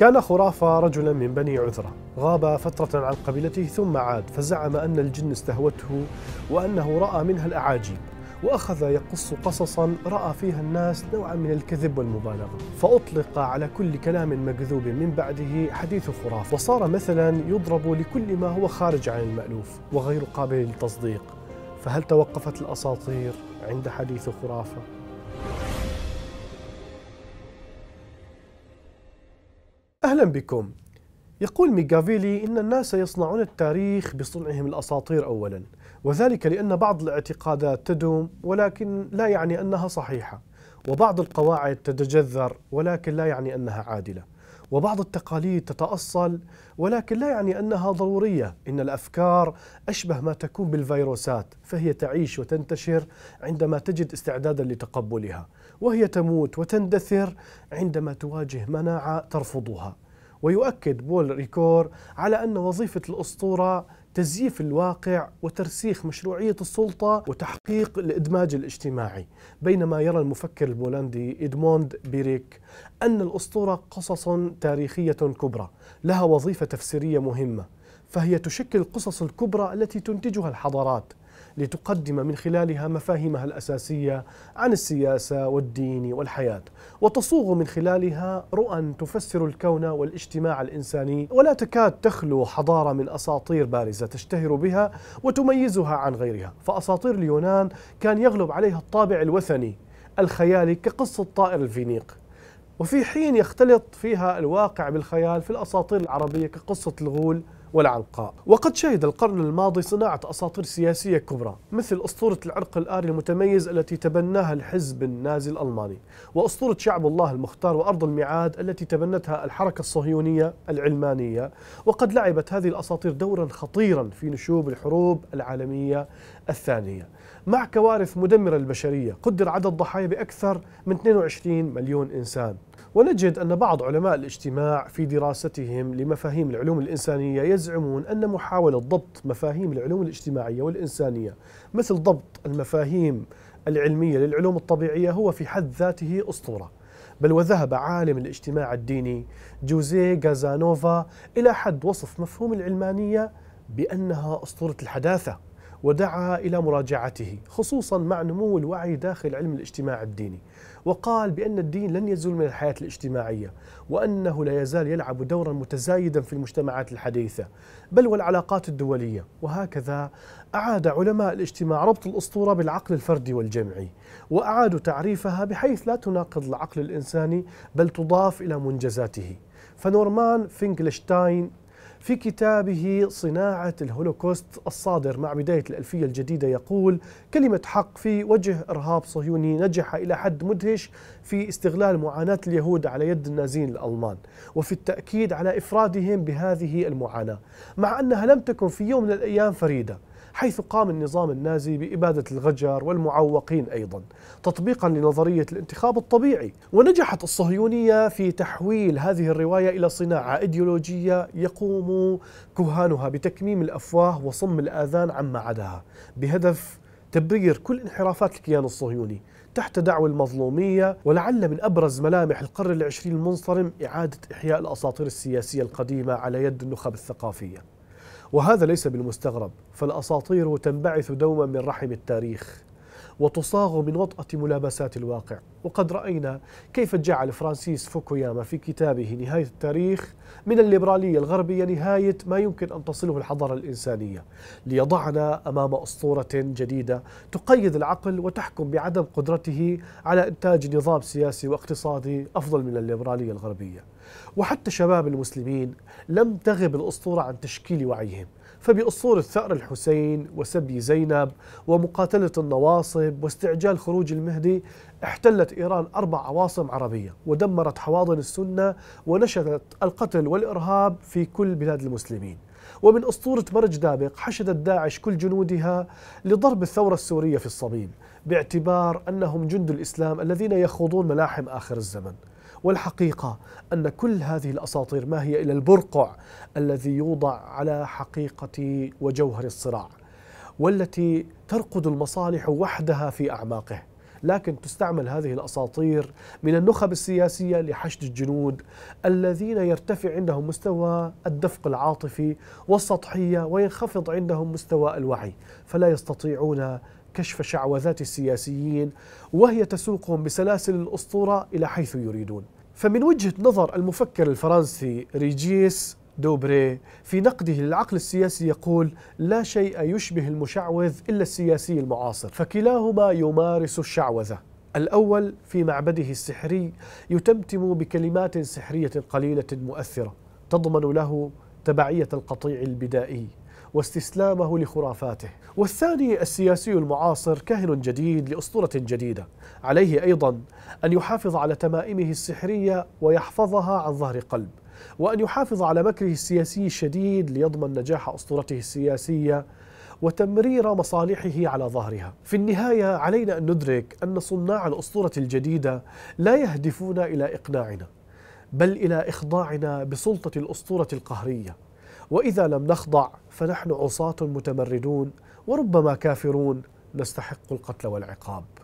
كان خرافة رجلا من بني عذرة غاب فترة عن قبيلته ثم عاد فزعم أن الجن استهوته وأنه رأى منها الأعاجيب وأخذ يقص قصصا رأى فيها الناس نوعا من الكذب والمبالغة فأطلق على كل كلام مكذوب من بعده حديث خرافة وصار مثلا يضرب لكل ما هو خارج عن المألوف وغير قابل للتصديق فهل توقفت الأساطير عند حديث خرافة؟ أهلا بكم يقول ميغافيلي إن الناس يصنعون التاريخ بصنعهم الأساطير أولا وذلك لأن بعض الاعتقادات تدوم ولكن لا يعني أنها صحيحة وبعض القواعد تتجذر ولكن لا يعني أنها عادلة وبعض التقاليد تتأصل ولكن لا يعني أنها ضرورية إن الأفكار أشبه ما تكون بالفيروسات فهي تعيش وتنتشر عندما تجد استعدادا لتقبلها وهي تموت وتندثر عندما تواجه مناعة ترفضها ويؤكد بول ريكور على أن وظيفة الأسطورة تزييف الواقع وترسيخ مشروعية السلطة وتحقيق الإدماج الاجتماعي بينما يرى المفكر البولندي إدموند بيريك أن الأسطورة قصص تاريخية كبرى لها وظيفة تفسيرية مهمة فهي تشكل القصص الكبرى التي تنتجها الحضارات لتقدم من خلالها مفاهيمها الأساسية عن السياسة والدين والحياة وتصوغ من خلالها رؤى تفسر الكون والاجتماع الإنساني ولا تكاد تخلو حضارة من أساطير بارزة تشتهر بها وتميزها عن غيرها فأساطير اليونان كان يغلب عليها الطابع الوثني الخيالي كقصة طائر الفينيق وفي حين يختلط فيها الواقع بالخيال في الأساطير العربية كقصة الغول والعنقاء وقد شهد القرن الماضي صناعة أساطير سياسية كبرى مثل أسطورة العرق الآري المتميز التي تبناها الحزب النازي الألماني وأسطورة شعب الله المختار وأرض الميعاد التي تبنتها الحركة الصهيونية العلمانية وقد لعبت هذه الأساطير دورا خطيرا في نشوب الحروب العالمية الثانية مع كوارث مدمرة للبشرية قدر عدد الضحايا بأكثر من 22 مليون إنسان ونجد أن بعض علماء الاجتماع في دراستهم لمفاهيم العلوم الإنسانية يزعمون أن محاولة ضبط مفاهيم العلوم الاجتماعية والإنسانية مثل ضبط المفاهيم العلمية للعلوم الطبيعية هو في حد ذاته أسطورة بل وذهب عالم الاجتماع الديني جوزيه غازانوفا إلى حد وصف مفهوم العلمانية بأنها أسطورة الحداثة ودعا إلى مراجعته خصوصا مع نمو الوعي داخل علم الاجتماع الديني وقال بأن الدين لن يزول من الحياة الاجتماعية وأنه لا يزال يلعب دورا متزايدا في المجتمعات الحديثة بل والعلاقات الدولية وهكذا أعاد علماء الاجتماع ربط الأسطورة بالعقل الفردي والجمعي وأعادوا تعريفها بحيث لا تناقض العقل الإنساني بل تضاف إلى منجزاته فنورمان فينكلشتاين في كتابه صناعة الهولوكوست الصادر مع بداية الألفية الجديدة يقول كلمة حق في وجه إرهاب صهيوني نجح إلى حد مدهش في استغلال معاناة اليهود على يد النازيين الألمان وفي التأكيد على إفرادهم بهذه المعاناة مع أنها لم تكن في يوم من الأيام فريدة حيث قام النظام النازي بإبادة الغجر والمعوقين أيضا تطبيقا لنظرية الانتخاب الطبيعي ونجحت الصهيونية في تحويل هذه الرواية إلى صناعة إيديولوجية يقوم كهانها بتكميم الأفواه وصم الآذان عما عداها بهدف تبرير كل انحرافات الكيان الصهيوني تحت دعوى المظلومية ولعل من أبرز ملامح القرن العشرين المنصرم إعادة إحياء الأساطير السياسية القديمة على يد النخب الثقافية وهذا ليس بالمستغرب فالأساطير تنبعث دوما من رحم التاريخ وتصاغ من وطأة ملابسات الواقع وقد رأينا كيف جعل فرانسيس فوكوياما في كتابه نهاية التاريخ من الليبرالية الغربية نهاية ما يمكن أن تصله الحضارة الإنسانية ليضعنا أمام أسطورة جديدة تقيد العقل وتحكم بعدم قدرته على إنتاج نظام سياسي واقتصادي أفضل من الليبرالية الغربية وحتى شباب المسلمين لم تغب الأسطورة عن تشكيل وعيهم فبأسطورة ثأر الحسين وسبي زينب ومقاتلة النواصب واستعجال خروج المهدي احتلت إيران أربع عواصم عربية ودمرت حواضن السنة ونشرت القتل والإرهاب في كل بلاد المسلمين ومن أسطورة مرج دابق حشدت داعش كل جنودها لضرب الثورة السورية في الصميم باعتبار أنهم جند الإسلام الذين يخوضون ملاحم آخر الزمن والحقيقة أن كل هذه الأساطير ما هي إلا البرقع الذي يوضع على حقيقة وجوهر الصراع والتي ترقد المصالح وحدها في أعماقه لكن تستعمل هذه الاساطير من النخب السياسيه لحشد الجنود الذين يرتفع عندهم مستوى الدفق العاطفي والسطحيه وينخفض عندهم مستوى الوعي فلا يستطيعون كشف شعوذات السياسيين وهي تسوقهم بسلاسل الاسطوره الى حيث يريدون. فمن وجهه نظر المفكر الفرنسي ريجيس دوبري في نقده للعقل السياسي يقول لا شيء يشبه المشعوذ الا السياسي المعاصر، فكلاهما يمارس الشعوذه. الاول في معبده السحري يتمتم بكلمات سحريه قليله مؤثره تضمن له تبعيه القطيع البدائي واستسلامه لخرافاته والثاني السياسي المعاصر كاهن جديد لأسطورة جديدة عليه أيضا أن يحافظ على تمائمه السحرية ويحفظها عن ظهر قلب وأن يحافظ على مكره السياسي الشديد ليضمن نجاح أسطورته السياسية وتمرير مصالحه على ظهرها. في النهايه علينا ان ندرك ان صناع الاسطوره الجديده لا يهدفون الى اقناعنا بل الى اخضاعنا بسلطه الاسطوره القهريه وإذا لم نخضع فنحن عصاة متمردون وربما كافرون نستحق القتل والعقاب